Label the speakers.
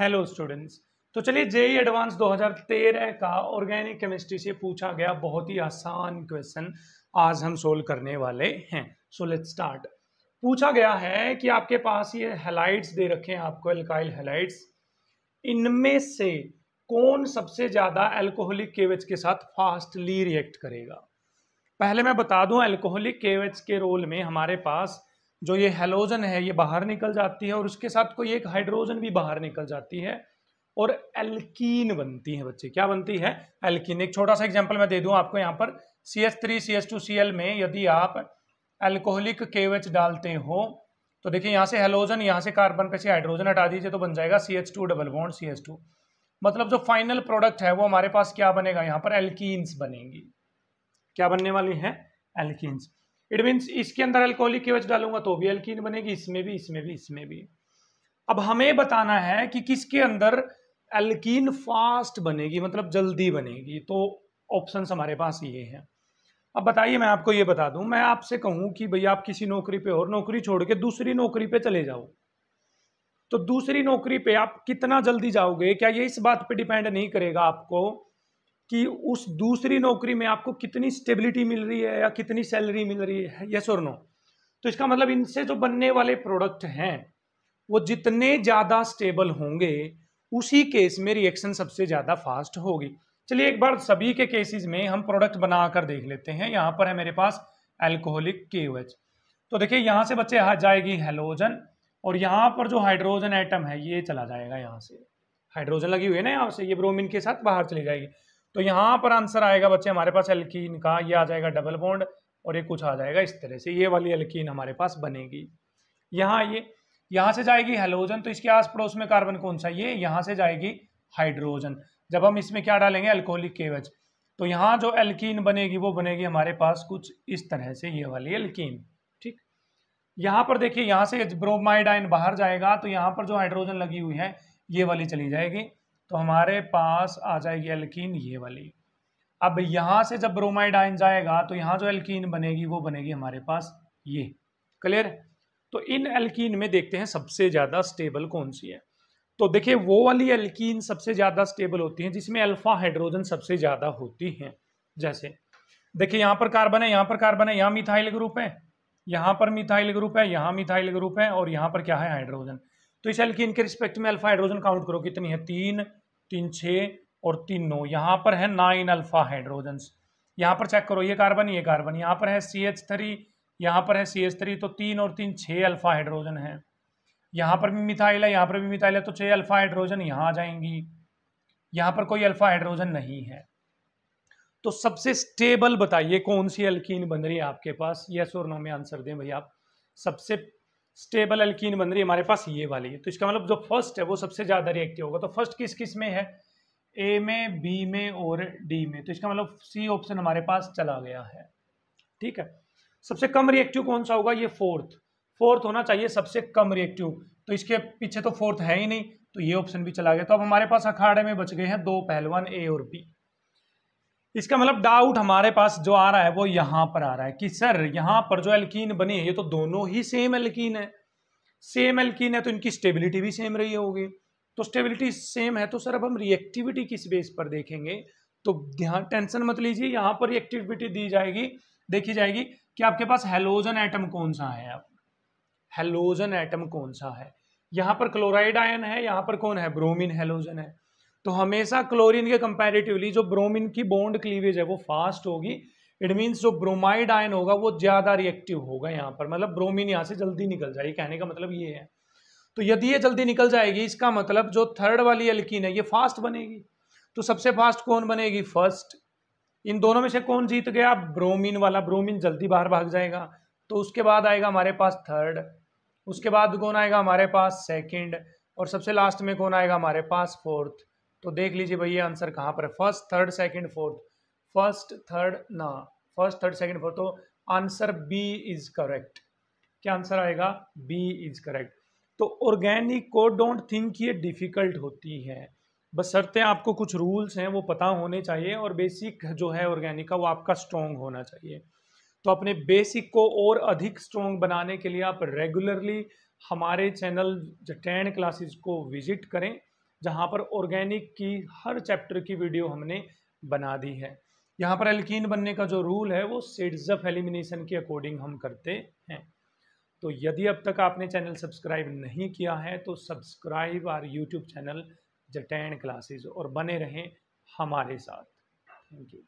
Speaker 1: hello students तो चलिए JEE advance 2013 का ऑर्गेनिक केमिस्ट्री से पूछा गया बहुत ही आसान क्वेश्चन आज हम सोल्व करने वाले हैं सो लेट स्टार्ट पूछा गया है कि आपके पास ये हेलाइट्स दे रखे हैं आपको एल्काइल हेलाइट्स इनमें से कौन सबसे ज़्यादा एल्कोहलिक केवेज के साथ फास्टली रिएक्ट करेगा पहले मैं बता दूं एल्कोहलिक केवेज के रोल में हमारे पास जो ये हेलोजन है ये बाहर निकल जाती है और उसके साथ कोई एक हाइड्रोजन भी बाहर निकल जाती है और एल्कीन बनती है बच्चे क्या बनती है एल्कीन एक छोटा सा एग्जाम्पल मैं दे दूँ आपको यहाँ पर C S three C S two C L में यदि आप एल्कोहलिक केवेच डालते हो तो देखिए यहाँ से हेलोजन यहाँ से कार्बन पे से हाइड्रोजन हटा दीजिए तो बन जाएगा C H two double bond C two मतलब जो फाइनल प्रोडक्ट है वो हमारे पास क्या बनेगा यहाँ पर एल्कीन्स बनेंगी क्या बनने वाली है एल्कीन्स इट मीन्स इसके अंदर अल्कोहलिक एवज डालूंगा तो भी अल्किन बनेगी इसमें भी इसमें भी इसमें भी अब हमें बताना है कि किसके अंदर एल्किन फास्ट बनेगी मतलब जल्दी बनेगी तो ऑप्शन हमारे पास ये हैं अब बताइए मैं आपको ये बता दूं मैं आपसे कहूं कि भाई आप किसी नौकरी पे और नौकरी छोड़ के दूसरी नौकरी पे चले जाओ तो दूसरी नौकरी पे आप कितना जल्दी जाओगे क्या ये इस बात पे डिपेंड नहीं करेगा आपको कि उस दूसरी नौकरी में आपको कितनी स्टेबिलिटी मिल रही है या कितनी सैलरी मिल रही है यस और नो तो इसका मतलब इनसे जो बनने वाले प्रोडक्ट हैं वो जितने ज़्यादा स्टेबल होंगे उसी केस में रिएक्शन सबसे ज़्यादा फास्ट होगी चलिए एक बार सभी के केसेस में हम प्रोडक्ट बना कर देख लेते हैं यहाँ पर है मेरे पास एल्कोहलिक के तो देखिए यहाँ से बच्चे आ जाएगी हेलोजन और यहाँ पर जो हाइड्रोजन आइटम है ये चला जाएगा यहाँ से हाइड्रोजन लगी हुई है ना यहाँ से ये ब्रोमिन के साथ बाहर चली जाएगी तो यहाँ पर आंसर आएगा बच्चे हमारे पास एल्कीन का ये आ जाएगा डबल बॉन्ड और ये कुछ आ जाएगा इस तरह से ये वाली एल्कीन हमारे पास बनेगी यहाँ ये यहाँ से जाएगी हेलोजन तो इसके आस पड़ोस में कार्बन कौन सा ये यहाँ से जाएगी हाइड्रोजन जब हम इसमें क्या डालेंगे अल्कोहलिक केवच तो यहाँ जो एल्कीन बनेगी वो बनेगी हमारे पास कुछ इस तरह से ये वाली एल्कीन ठीक यहाँ पर देखिए यहाँ से ब्रोमाइड आयन बाहर जाएगा तो यहाँ पर जो हाइड्रोजन लगी हुई है ये वाली चली जाएगी तो हमारे पास आ जाएगी एल्कीन ये वाली अब यहां से जब ब्रोमाइड आइन जाएगा तो यहां जो एल्कीन बनेगी वो बनेगी हमारे पास ये क्लियर तो इन एल्कीन में देखते हैं सबसे ज़्यादा स्टेबल कौन सी है तो देखिए वो वाली एल्कीन सबसे ज़्यादा स्टेबल होती है जिसमें अल्फा हाइड्रोजन सबसे ज़्यादा होती है जैसे देखिए यहां पर कार्बन है यहां पर कार्बन है यहाँ मिथाइल ग्रुप है यहां पर मिथाइल ग्रुप है यहाँ मिथाइल ग्रुप है और यहां पर क्या है हाइड्रोजन तो इस एल्कीन के रिस्पेक्ट में अल्फा हाइड्रोजन काउंट करो कितनी है तीन तीन छः और तीन नौ यहाँ पर है नाइन अल्फा हाइड्रोजन्स यहाँ पर चेक करो ये कार्बन ये कार्बन यहाँ पर है सी एच थ्री यहाँ पर है सी एच थ्री तो तीन और तीन छः अल्फा हाइड्रोजन है यहाँ पर भी मिथाइल है यहाँ पर भी मिथाइल है तो छः अल्फा हाइड्रोजन यहाँ आ जाएंगी यहाँ पर कोई अल्फा हाइड्रोजन नहीं है तो सबसे स्टेबल बताइए कौन सी एल्कीन बन रही है आपके पास यस और नो में आंसर दें भैया आप सबसे स्टेबल अल्कीन बन रही है हमारे पास ये वाली है तो इसका मतलब जो फर्स्ट है वो सबसे ज़्यादा रिएक्टिव होगा तो फर्स्ट किस किस में है ए में बी में और डी में तो इसका मतलब सी ऑप्शन हमारे पास चला गया है ठीक है सबसे कम रिएक्टिव कौन सा होगा ये फोर्थ फोर्थ होना चाहिए सबसे कम रिएक्टिव तो इसके पीछे तो फोर्थ है ही नहीं तो ये ऑप्शन भी चला गया तो अब हमारे पास अखाड़े में बच गए हैं दो पहलवान ए और बी इसका मतलब डाउट हमारे पास जो आ रहा है वो यहाँ पर आ रहा है कि सर यहाँ पर जो एल्कीन बनी है ये तो दोनों ही सेम एल्कीन है सेम एल्कीन है तो इनकी स्टेबिलिटी भी सेम रही होगी तो स्टेबिलिटी सेम है तो सर अब हम रिएक्टिविटी किस बेस पर देखेंगे तो ध्यान टेंशन मत लीजिए यहां पर रिएक्टिविटी दी जाएगी देखी जाएगी कि आपके पास हेलोजन एटम कौन सा है अब हेलोजन एटम कौन सा है यहाँ पर क्लोराइड आयन है यहाँ पर कौन है ब्रोमिन हेलोजन है तो हमेशा क्लोरीन के कंपैरेटिवली जो ब्रोमिन की बॉन्ड क्लीवेज है वो फास्ट होगी इट मीन्स जो ब्रोमाइड आयन होगा वो ज़्यादा रिएक्टिव होगा यहाँ पर मतलब ब्रोमिन यहाँ से जल्दी निकल जाएगी कहने का मतलब ये है तो यदि ये जल्दी निकल जाएगी इसका मतलब जो थर्ड वाली एल्किन है ये फास्ट बनेगी तो सबसे फास्ट कौन बनेगी फर्स्ट इन दोनों में से कौन जीत गया ब्रोमीन वाला ब्रोमीन जल्दी बाहर भाग जाएगा तो उसके बाद आएगा हमारे पास थर्ड उसके बाद कौन आएगा हमारे पास सेकंड और सबसे लास्ट में कौन आएगा हमारे पास फोर्थ तो देख लीजिए भैया आंसर कहाँ पर है first third second fourth first third ना फर्स्ट थर्ड सेकंड फोर्थ तो आंसर बी इज करेक्ट क्या आंसर आएगा बी इज करेक्ट तो ऑर्गेनिक को डोंट थिंक ये डिफ़िकल्ट होती है बस शर्तें आपको कुछ रूल्स हैं वो पता होने चाहिए और बेसिक जो है ऑर्गेनिक का वो आपका स्ट्रॉन्ग होना चाहिए तो अपने बेसिक को और अधिक स्ट्रॉन्ग बनाने के लिए आप रेगुलरली हमारे चैनल टेन क्लासेस को विजिट करें जहाँ पर ऑर्गेनिक की हर चैप्टर की वीडियो हमने बना दी है यहाँ पर एल्किन बनने का जो रूल है वो सीड्स ऑफ एलिमिनेशन के अकॉर्डिंग हम करते हैं तो यदि अब तक आपने चैनल सब्सक्राइब नहीं किया है तो सब्सक्राइब आर यूट्यूब चैनल जटैन क्लासेस और बने रहें हमारे साथ थैंक यू